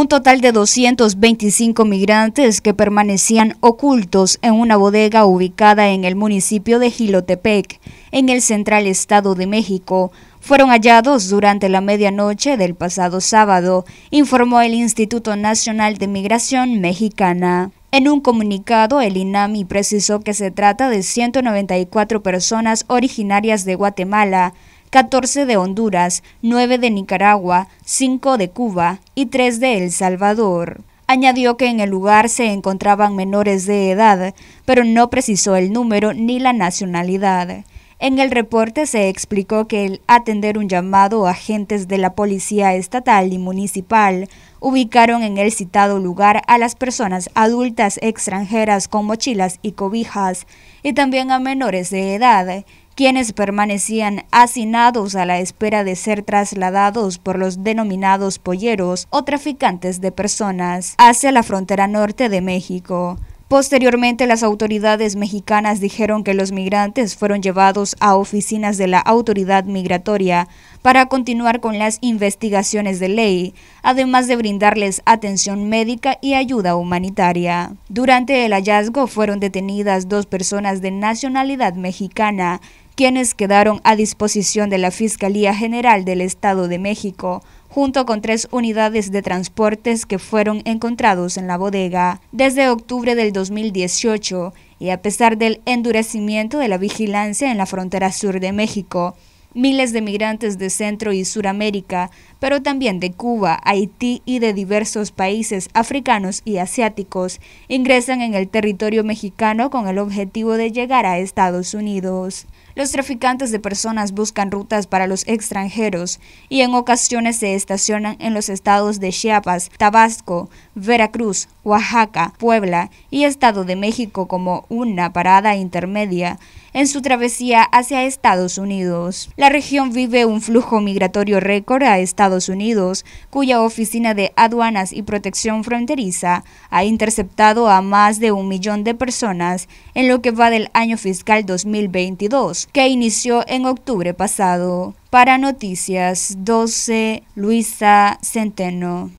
un total de 225 migrantes que permanecían ocultos en una bodega ubicada en el municipio de Gilotepec, en el central Estado de México, fueron hallados durante la medianoche del pasado sábado, informó el Instituto Nacional de Migración Mexicana. En un comunicado, el INAMI precisó que se trata de 194 personas originarias de Guatemala, 14 de Honduras, 9 de Nicaragua, 5 de Cuba y 3 de El Salvador. Añadió que en el lugar se encontraban menores de edad, pero no precisó el número ni la nacionalidad. En el reporte se explicó que al atender un llamado a agentes de la policía estatal y municipal ubicaron en el citado lugar a las personas adultas extranjeras con mochilas y cobijas y también a menores de edad quienes permanecían hacinados a la espera de ser trasladados por los denominados polleros o traficantes de personas hacia la frontera norte de México. Posteriormente, las autoridades mexicanas dijeron que los migrantes fueron llevados a oficinas de la autoridad migratoria para continuar con las investigaciones de ley, además de brindarles atención médica y ayuda humanitaria. Durante el hallazgo fueron detenidas dos personas de nacionalidad mexicana quienes quedaron a disposición de la Fiscalía General del Estado de México, junto con tres unidades de transportes que fueron encontrados en la bodega desde octubre del 2018 y a pesar del endurecimiento de la vigilancia en la frontera sur de México, miles de migrantes de Centro y Suramérica pero también de Cuba, Haití y de diversos países africanos y asiáticos, ingresan en el territorio mexicano con el objetivo de llegar a Estados Unidos. Los traficantes de personas buscan rutas para los extranjeros y en ocasiones se estacionan en los estados de Chiapas, Tabasco, Veracruz, Oaxaca, Puebla y Estado de México como una parada intermedia en su travesía hacia Estados Unidos. La región vive un flujo migratorio récord a Estados Estados Unidos, cuya oficina de aduanas y protección fronteriza ha interceptado a más de un millón de personas en lo que va del año fiscal 2022, que inició en octubre pasado. Para Noticias 12, Luisa Centeno.